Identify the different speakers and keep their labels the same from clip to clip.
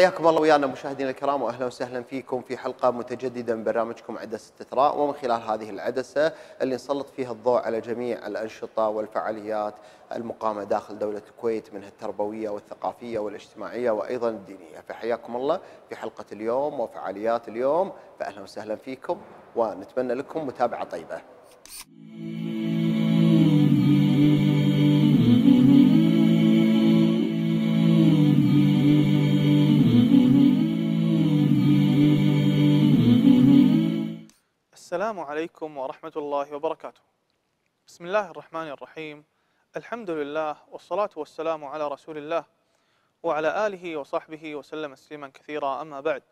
Speaker 1: حياكم الله ويانا مشاهدينا الكرام واهلا وسهلا فيكم في حلقه متجدده من برنامجكم عدسه استثراء ومن خلال هذه العدسه اللي نسلط فيها الضوء على جميع الانشطه والفعاليات المقامه داخل دوله الكويت منها التربويه والثقافيه والاجتماعيه وايضا الدينيه فحياكم الله في حلقه اليوم وفعاليات اليوم فاهلا وسهلا فيكم ونتمنى لكم متابعه طيبه. السلام عليكم ورحمة الله وبركاته بسم الله الرحمن الرحيم الحمد لله والصلاة والسلام على رسول الله وعلى آله وصحبه وسلم تسليما كثيرا أما بعد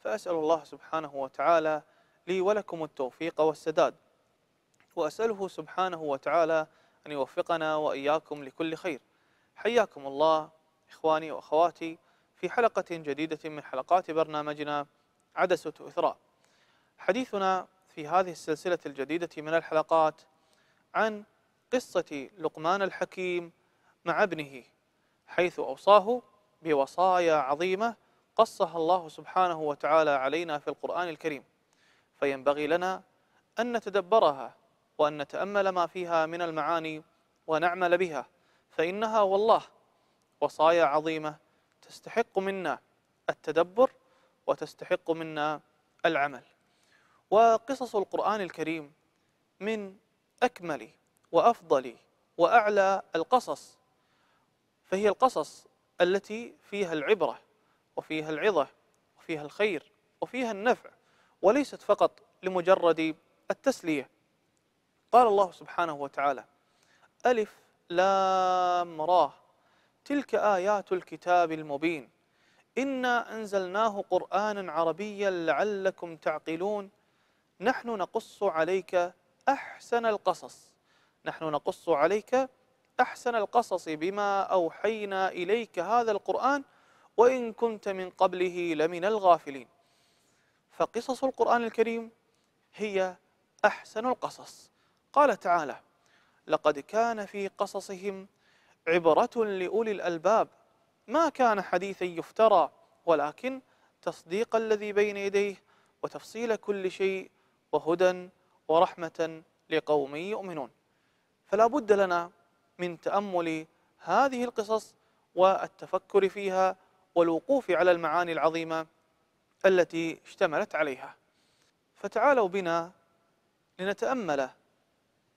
Speaker 1: فأسأل الله سبحانه وتعالى لي ولكم التوفيق والسداد وأسأله سبحانه وتعالى أن يوفقنا وإياكم لكل خير حياكم الله إخواني وأخواتي في حلقة جديدة من حلقات برنامجنا عدسة إثراء حديثنا في هذه السلسلة الجديدة من الحلقات عن قصة لقمان الحكيم مع ابنه حيث أوصاه بوصايا عظيمة قصها الله سبحانه وتعالى علينا في القرآن الكريم فينبغي لنا أن نتدبرها وأن نتأمل ما فيها من المعاني ونعمل بها فإنها والله وصايا عظيمة تستحق منا التدبر وتستحق منا العمل وقصص القرآن الكريم من أكمل وأفضل وأعلى القصص فهي القصص التي فيها العبرة وفيها العظة وفيها الخير وفيها النفع وليست فقط لمجرد التسلية قال الله سبحانه وتعالى ألف لام راه تلك آيات الكتاب المبين إنا أنزلناه قرآنا عربيا لعلكم تعقلون نحن نقص عليك أحسن القصص نحن نقص عليك أحسن القصص بما أوحينا إليك هذا القرآن وإن كنت من قبله لمن الغافلين فقصص القرآن الكريم هي أحسن القصص قال تعالى لقد كان في قصصهم عبرة لأولي الألباب ما كان حديثا يفترى ولكن تصديق الذي بين يديه وتفصيل كل شيء وهدى ورحمة لقوم يؤمنون فلا بد لنا من تأمل هذه القصص والتفكر فيها والوقوف على المعاني العظيمة التي اشتملت عليها فتعالوا بنا لنتأمل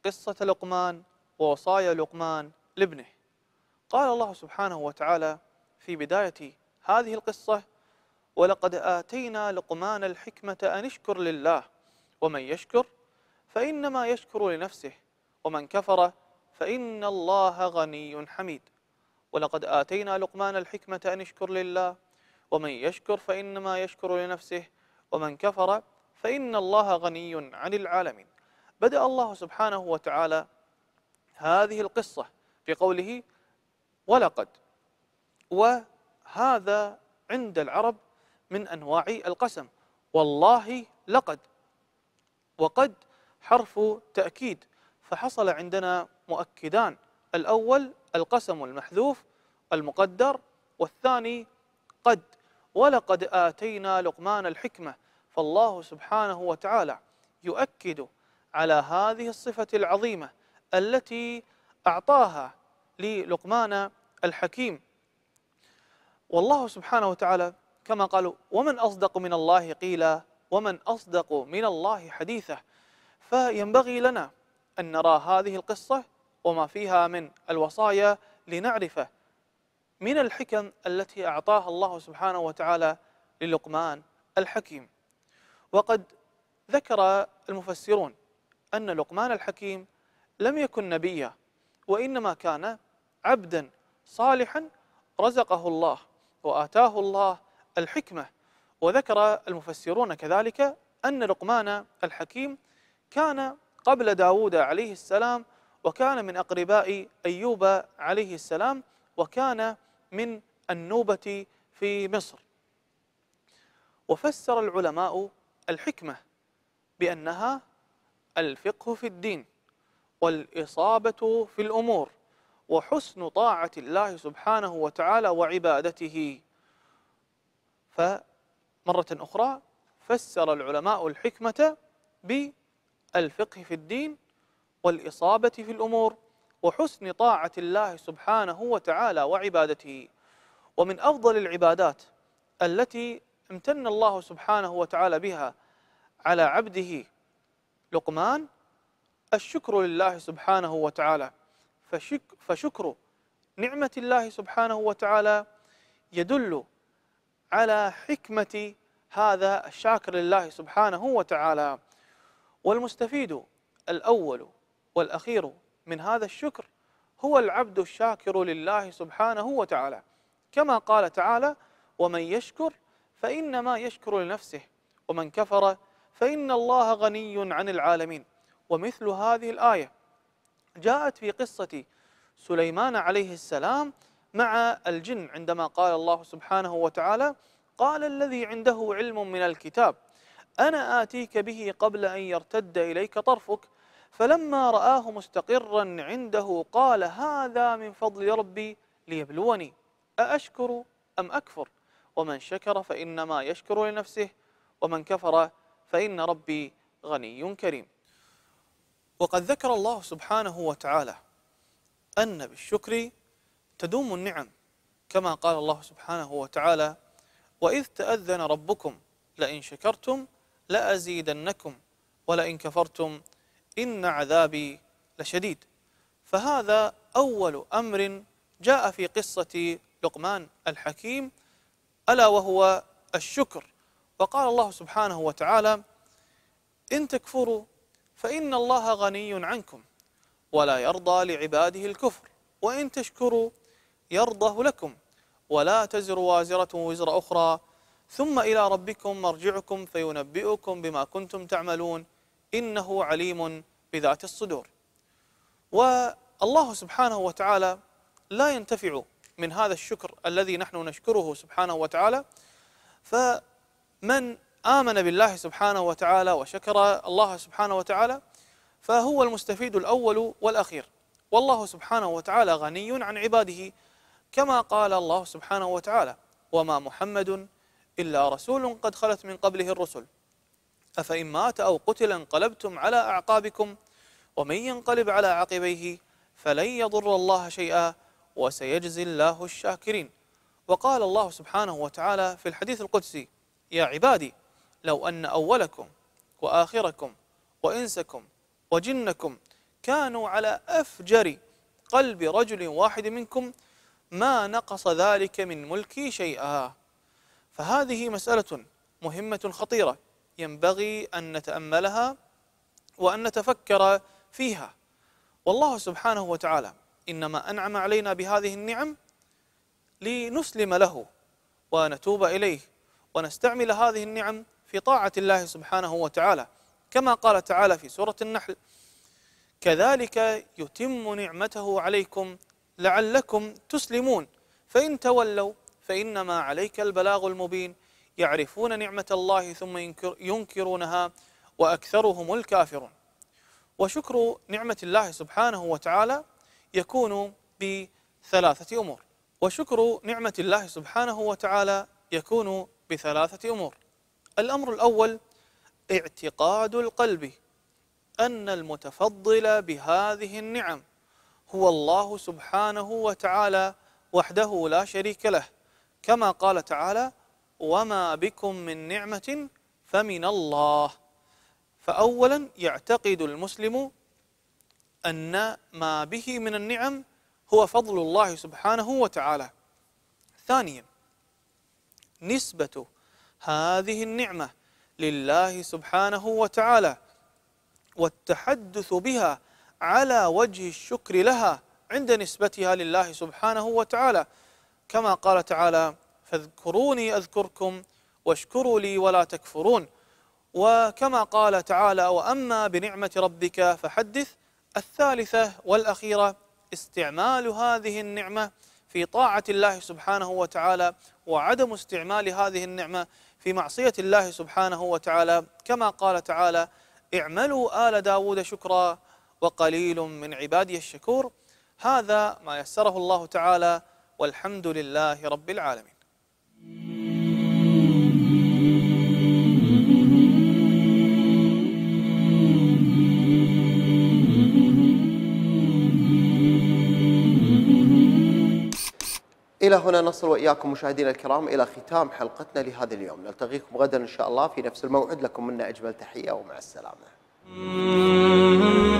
Speaker 1: قصة لقمان ووصايا لقمان لابنه قال الله سبحانه وتعالى في بداية هذه القصة ولقد آتينا لقمان الحكمة أن اشكر لله ومن يشكر فإنما يشكر لنفسه ومن كفر فإن الله غني حميد ولقد آتينا لقمان الحكمة أن اشكر لله ومن يشكر فإنما يشكر لنفسه ومن كفر فإن الله غني عن العالمين بدأ الله سبحانه وتعالى هذه القصة في قوله ولقد وهذا عند العرب من أنواع القسم والله لقد وقد حرف تأكيد فحصل عندنا مؤكدان الأول القسم المحذوف المقدر والثاني قد ولقد آتينا لقمان الحكمة فالله سبحانه وتعالى يؤكد على هذه الصفة العظيمة التي أعطاها للقمان الحكيم والله سبحانه وتعالى كما قالوا ومن أصدق من الله قيلا ومن أصدق من الله حديثه فينبغي لنا أن نرى هذه القصة وما فيها من الوصايا لنعرفه من الحكم التي أعطاها الله سبحانه وتعالى للقمان الحكيم وقد ذكر المفسرون أن لقمان الحكيم لم يكن نبيا وإنما كان عبدا صالحا رزقه الله وآتاه الله الحكمة وذكر المفسرون كذلك أن لقمان الحكيم كان قبل داود عليه السلام وكان من أقرباء أيوب عليه السلام وكان من النوبة في مصر وفسر العلماء الحكمة بأنها الفقه في الدين والإصابة في الأمور وحسن طاعة الله سبحانه وتعالى وعبادته ف مرة أخرى فسر العلماء الحكمة بالفقه في الدين والإصابة في الأمور وحسن طاعة الله سبحانه وتعالى وعبادته ومن أفضل العبادات التي امتن الله سبحانه وتعالى بها على عبده لقمان الشكر لله سبحانه وتعالى فشك فشكر نعمة الله سبحانه وتعالى يدل على حكمة هذا الشاكر لله سبحانه وتعالى والمستفيد الأول والأخير من هذا الشكر هو العبد الشاكر لله سبحانه وتعالى كما قال تعالى ومن يشكر فإنما يشكر لنفسه ومن كفر فإن الله غني عن العالمين ومثل هذه الآية جاءت في قصة سليمان عليه السلام مع الجن عندما قال الله سبحانه وتعالى قال الذي عنده علم من الكتاب أنا آتيك به قبل أن يرتد إليك طرفك فلما رآه مستقرا عنده قال هذا من فضل ربي ليبلوني أأشكر أم أكفر ومن شكر فإنما يشكر لنفسه ومن كفر فإن ربي غني كريم وقد ذكر الله سبحانه وتعالى أن بالشكر تدوم النعم كما قال الله سبحانه وتعالى وإذ تأذن ربكم لئن شكرتم لأزيدنكم ولئن كفرتم إن عذابي لشديد فهذا أول أمر جاء في قصة لقمان الحكيم ألا وهو الشكر وقال الله سبحانه وتعالى إن تكفروا فإن الله غني عنكم ولا يرضى لعباده الكفر وإن تشكروا يرضه لكم ولا تزر وازرة وزر أخرى ثم إلى ربكم مرجعكم فينبئكم بما كنتم تعملون إنه عليم بذات الصدور والله سبحانه وتعالى لا ينتفع من هذا الشكر الذي نحن نشكره سبحانه وتعالى فمن آمن بالله سبحانه وتعالى وشكر الله سبحانه وتعالى فهو المستفيد الأول والأخير والله سبحانه وتعالى غني عن عباده كما قال الله سبحانه وتعالى وما محمد إلا رسول قد خلت من قبله الرسل أفإن مات أو قتل انقلبتم على أعقابكم ومن ينقلب على عقبيه فلن يضر الله شيئا وسيجزي الله الشاكرين وقال الله سبحانه وتعالى في الحديث القدسي يا عبادي لو أن أولكم وآخركم وإنسكم وجنكم كانوا على أفجر قلب رجل واحد منكم ما نقص ذلك من ملكي شيئا فهذه مسألة مهمة خطيرة ينبغي أن نتأملها وأن نتفكر فيها والله سبحانه وتعالى إنما أنعم علينا بهذه النعم لنسلم له ونتوب إليه ونستعمل هذه النعم في طاعة الله سبحانه وتعالى كما قال تعالى في سورة النحل كذلك يتم نعمته عليكم لعلكم تسلمون فإن تولوا فإنما عليك البلاغ المبين يعرفون نعمة الله ثم ينكر ينكرونها وأكثرهم الكافرون وشكر نعمة الله سبحانه وتعالى يكون بثلاثة أمور وشكر نعمة الله سبحانه وتعالى يكون بثلاثة أمور الأمر الأول اعتقاد القلب أن المتفضل بهذه النعم هو الله سبحانه وتعالى وحده لا شريك له كما قال تعالى وما بكم من نعمة فمن الله فأولا يعتقد المسلم أن ما به من النعم هو فضل الله سبحانه وتعالى ثانيا نسبة هذه النعمة لله سبحانه وتعالى والتحدث بها على وجه الشكر لها عند نسبتها لله سبحانه وتعالى كما قال تعالى فاذكروني أذكركم واشكروا لي ولا تكفرون وكما قال تعالى وأما بنعمة ربك فحدث الثالثة والأخيرة استعمال هذه النعمة في طاعة الله سبحانه وتعالى وعدم استعمال هذه النعمة في معصية الله سبحانه وتعالى كما قال تعالى اعملوا آل داود شكرا وقليل من عبادي الشكور هذا ما يسره الله تعالى والحمد لله رب العالمين إلى هنا نصل وإياكم مشاهدينا الكرام إلى ختام حلقتنا لهذا اليوم نلتقيكم غدا إن شاء الله في نفس الموعد لكم منا أجمل تحية ومع السلامة